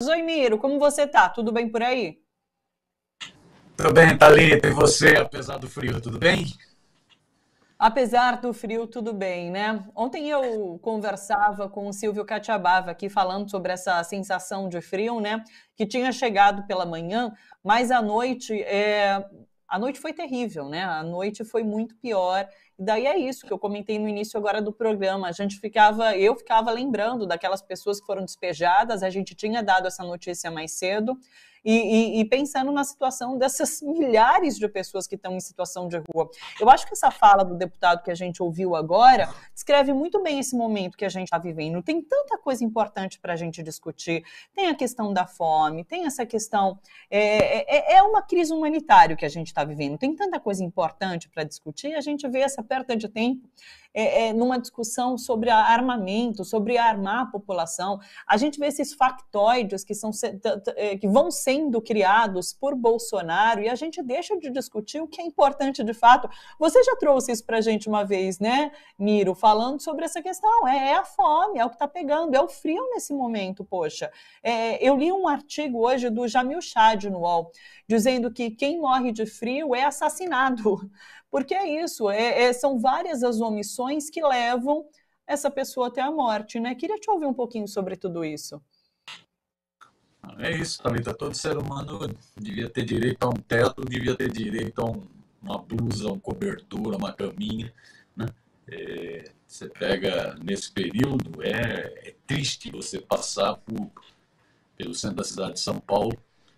Oi, Miro, como você tá? Tudo bem por aí? Tudo bem, Thalita, e você, apesar do frio, tudo bem? Apesar do frio, tudo bem, né? Ontem eu conversava com o Silvio Catiabava aqui falando sobre essa sensação de frio, né? Que tinha chegado pela manhã, mas à noite é, a noite foi terrível, né? A noite foi muito pior. E daí é isso que eu comentei no início agora do programa. A gente ficava, eu ficava lembrando daquelas pessoas que foram despejadas, a gente tinha dado essa notícia mais cedo e, e, e pensando na situação dessas milhares de pessoas que estão em situação de rua. Eu acho que essa fala do deputado que a gente ouviu agora descreve muito bem esse momento que a gente está vivendo. Tem tanta coisa importante para a gente discutir. Tem a questão da fome, tem essa questão. É, é, é, é uma crise humanitária que a gente está vivendo. Tem tanta coisa importante para discutir. A gente vê essa perda de tempo é, é, numa discussão sobre armamento, sobre armar a população. A gente vê esses factóides que, são, é, que vão sendo criados por Bolsonaro e a gente deixa de discutir o que é importante de fato. Você já trouxe isso para a gente uma vez, né, Miro, falando sobre essa questão. É, é a fome, é o que está pegando, é o frio nesse momento, poxa. É, eu li um artigo hoje do Jamil Chad no UOL, dizendo que quem morre de frio é assassinado. Porque é isso, é, são várias as omissões que levam essa pessoa até a morte, né? Queria te ouvir um pouquinho sobre tudo isso. É isso, Thalita. Todo ser humano devia ter direito a um teto, devia ter direito a um, uma blusa, uma cobertura, uma caminha. Né? É, você pega nesse período, é, é, triste você passar por, pelo centro da cidade de São Paulo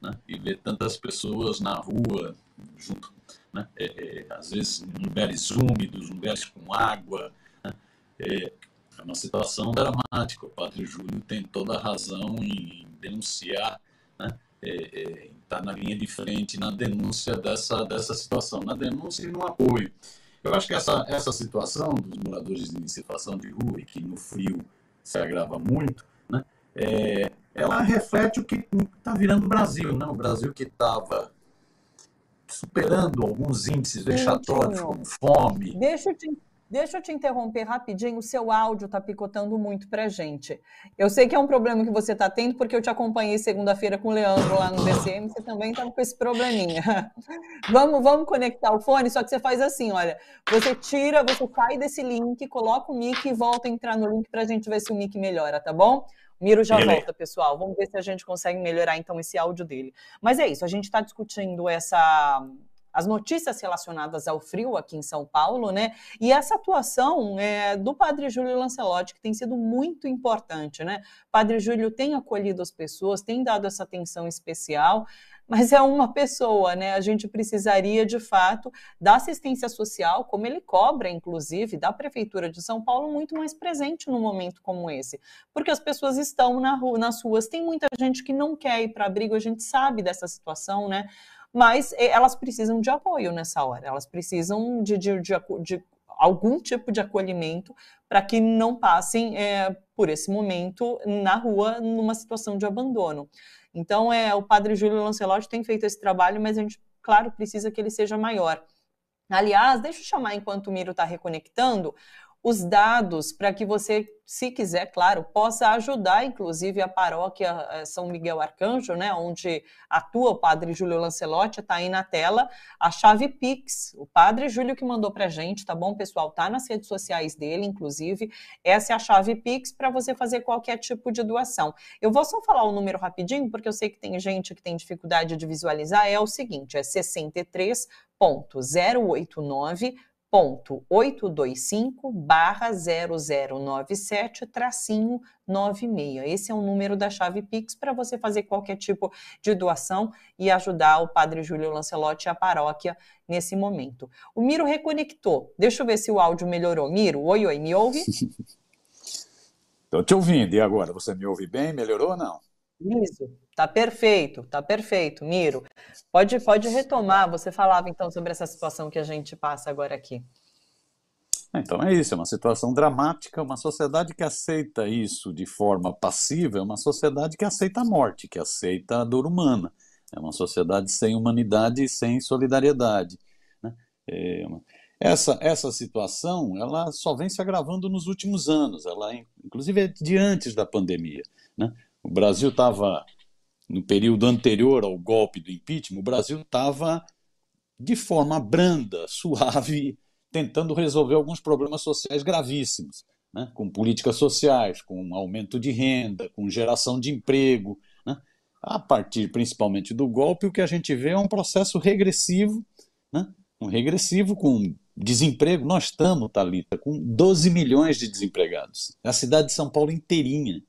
né? e ver tantas pessoas na rua, junto né? É, é, às vezes em lugares úmidos, lugares com água. Né? É, é uma situação dramática. O padre Júlio tem toda a razão em denunciar, né? é, estar é, tá na linha de frente na denúncia dessa, dessa situação, na denúncia e no apoio. Eu acho que essa, essa situação dos moradores em situação de rua, e que no frio se agrava muito, né? é, ela reflete o que está virando o Brasil. Né? O Brasil que estava superando alguns índices vexatórios, como fome. Deixa eu te Deixa eu te interromper rapidinho, o seu áudio está picotando muito para gente. Eu sei que é um problema que você está tendo, porque eu te acompanhei segunda-feira com o Leandro lá no BCM, você também estava com esse probleminha. Vamos, vamos conectar o fone, só que você faz assim, olha, você tira, você sai desse link, coloca o mic e volta a entrar no link para a gente ver se o mic melhora, tá bom? Miro já volta, pessoal. Vamos ver se a gente consegue melhorar então esse áudio dele. Mas é isso, a gente está discutindo essa as notícias relacionadas ao frio aqui em São Paulo, né? E essa atuação é, do Padre Júlio Lancelotti, que tem sido muito importante, né? Padre Júlio tem acolhido as pessoas, tem dado essa atenção especial mas é uma pessoa, né? A gente precisaria, de fato, da assistência social, como ele cobra, inclusive, da Prefeitura de São Paulo, muito mais presente num momento como esse. Porque as pessoas estão na rua, nas ruas, tem muita gente que não quer ir para abrigo, a gente sabe dessa situação, né? Mas eh, elas precisam de apoio nessa hora, elas precisam de, de, de, de algum tipo de acolhimento para que não passem é, por esse momento na rua numa situação de abandono. Então, é, o padre Júlio Lancelotti tem feito esse trabalho, mas a gente, claro, precisa que ele seja maior. Aliás, deixa eu chamar enquanto o Miro está reconectando os dados para que você, se quiser, claro, possa ajudar, inclusive, a paróquia eh, São Miguel Arcanjo, né, onde atua o padre Júlio Lancelotti, está aí na tela, a chave Pix, o padre Júlio que mandou para a gente, tá bom, pessoal? Tá nas redes sociais dele, inclusive, essa é a chave Pix para você fazer qualquer tipo de doação. Eu vou só falar o número rapidinho, porque eu sei que tem gente que tem dificuldade de visualizar, é o seguinte, é 63.089 825 barra 0097 96. Esse é o número da chave Pix para você fazer qualquer tipo de doação e ajudar o Padre Júlio Lancelotti e a paróquia nesse momento. O Miro reconectou. Deixa eu ver se o áudio melhorou. Miro, oi, oi, me ouve? Estou te ouvindo. E agora? Você me ouve bem? Melhorou ou não? Isso, Tá perfeito, tá perfeito, Miro. Pode, pode retomar. Você falava então sobre essa situação que a gente passa agora aqui. Ah, então é isso, é uma situação dramática. Uma sociedade que aceita isso de forma passiva é uma sociedade que aceita a morte, que aceita a dor humana. É uma sociedade sem humanidade e sem solidariedade. Né? É uma... Essa, essa situação ela só vem se agravando nos últimos anos, ela é, inclusive é de antes da pandemia. Né? O Brasil estava, no período anterior ao golpe do impeachment, o Brasil estava de forma branda, suave, tentando resolver alguns problemas sociais gravíssimos, né? com políticas sociais, com aumento de renda, com geração de emprego. Né? A partir principalmente do golpe, o que a gente vê é um processo regressivo, né? um regressivo com desemprego. Nós estamos, Talita, com 12 milhões de desempregados. É a cidade de São Paulo inteirinha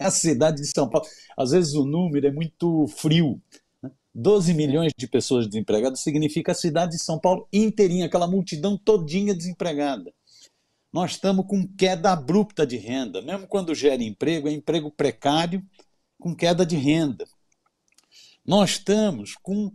a cidade de São Paulo. Às vezes o número é muito frio. Né? 12 é. milhões de pessoas desempregadas significa a cidade de São Paulo inteirinha, aquela multidão todinha desempregada. Nós estamos com queda abrupta de renda. Mesmo quando gera emprego, é emprego precário com queda de renda. Nós estamos com,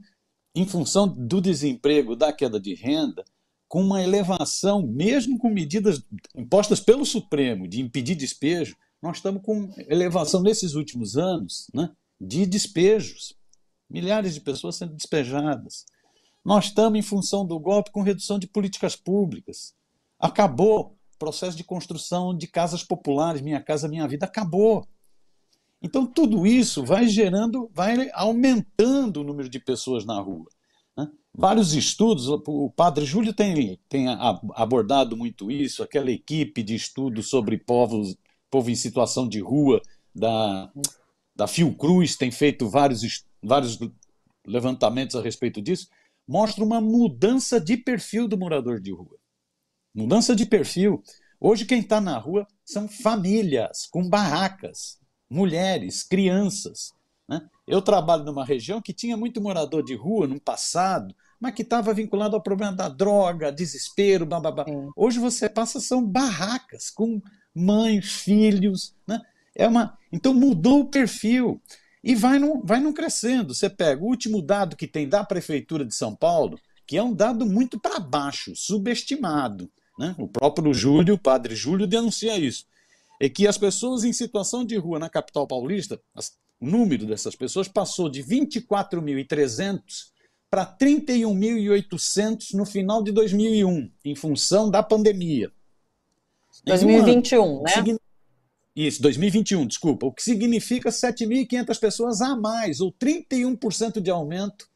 em função do desemprego, da queda de renda, com uma elevação, mesmo com medidas impostas pelo Supremo de impedir despejo, nós estamos com elevação nesses últimos anos né, de despejos. Milhares de pessoas sendo despejadas. Nós estamos, em função do golpe, com redução de políticas públicas. Acabou o processo de construção de casas populares, Minha Casa Minha Vida, acabou. Então, tudo isso vai gerando, vai aumentando o número de pessoas na rua. Né? Vários estudos, o padre Júlio tem, tem abordado muito isso, aquela equipe de estudos sobre povos povo em situação de rua, da, da Fiocruz tem feito vários, vários levantamentos a respeito disso, mostra uma mudança de perfil do morador de rua. Mudança de perfil. Hoje quem está na rua são famílias com barracas, mulheres, crianças. Né? Eu trabalho numa região que tinha muito morador de rua no passado, mas que estava vinculado ao problema da droga, desespero, babá Hoje você passa, são barracas com mãe, filhos, né? É uma, então mudou o perfil e vai não, vai não crescendo. Você pega o último dado que tem da prefeitura de São Paulo, que é um dado muito para baixo, subestimado. Né? O próprio Júlio, o padre Júlio, denuncia isso. É que as pessoas em situação de rua na capital paulista, o número dessas pessoas passou de 24.300 para 31.800 no final de 2001, em função da pandemia. 2021, né? Isso, 2021, desculpa. O que significa 7.500 pessoas a mais, ou 31% de aumento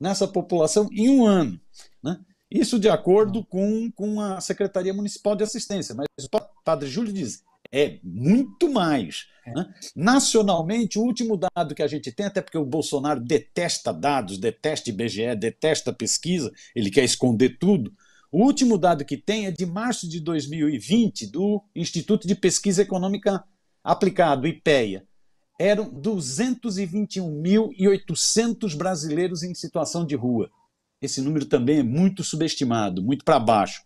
nessa população em um ano. Né? Isso de acordo com, com a Secretaria Municipal de Assistência. Mas o padre Júlio diz, é muito mais. É. Né? Nacionalmente, o último dado que a gente tem, até porque o Bolsonaro detesta dados, detesta IBGE, detesta pesquisa, ele quer esconder tudo. O último dado que tem é de março de 2020, do Instituto de Pesquisa Econômica Aplicado, IPEA. Eram 221.800 brasileiros em situação de rua. Esse número também é muito subestimado, muito para baixo.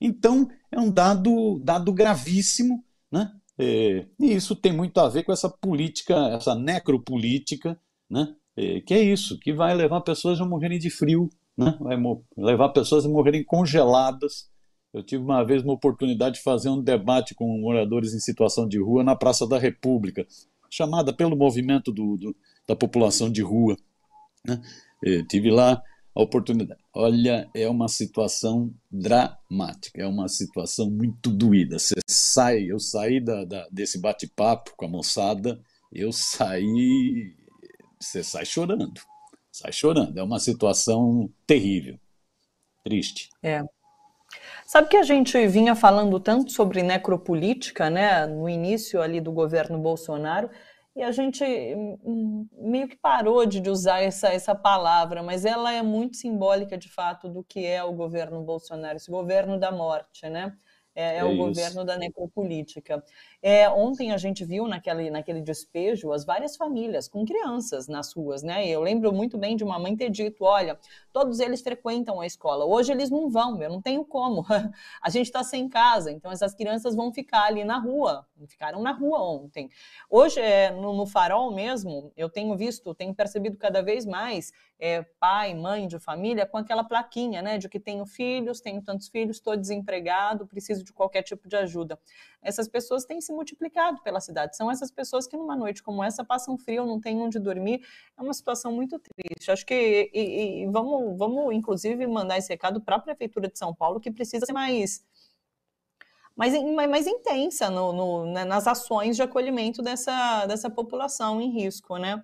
Então, é um dado, dado gravíssimo, né? É, e isso tem muito a ver com essa política, essa necropolítica, né? É, que é isso, que vai levar pessoas a morrerem de frio né? vai levar pessoas a morrerem congeladas. Eu tive uma vez uma oportunidade de fazer um debate com moradores em situação de rua na Praça da República, chamada pelo movimento do, do, da população de rua. Né? tive lá a oportunidade. Olha, é uma situação dramática, é uma situação muito doída. Você sai, eu saí da, da desse bate-papo com a moçada, eu saí, você sai chorando sai chorando. É uma situação terrível, triste. É. Sabe que a gente vinha falando tanto sobre necropolítica, né, no início ali do governo Bolsonaro, e a gente hum, hum, meio que parou de usar essa, essa palavra, mas ela é muito simbólica de fato do que é o governo Bolsonaro, esse governo da morte, né? é, é, é o isso. governo da necropolítica. É, ontem a gente viu naquele, naquele despejo as várias famílias com crianças nas ruas, né? Eu lembro muito bem de uma mãe ter dito: olha, todos eles frequentam a escola, hoje eles não vão, eu não tenho como. A gente está sem casa, então essas crianças vão ficar ali na rua, ficaram na rua ontem. Hoje, é, no, no farol mesmo, eu tenho visto, tenho percebido cada vez mais é, pai, mãe de família com aquela plaquinha, né? De que tenho filhos, tenho tantos filhos, estou desempregado, preciso de qualquer tipo de ajuda. Essas pessoas têm se multiplicado pela cidade. São essas pessoas que numa noite como essa passam frio, não têm onde dormir. É uma situação muito triste. Acho que e, e vamos, vamos inclusive mandar esse recado para a prefeitura de São Paulo que precisa ser mais mais, mais intensa no, no, né, nas ações de acolhimento dessa, dessa população em risco, né?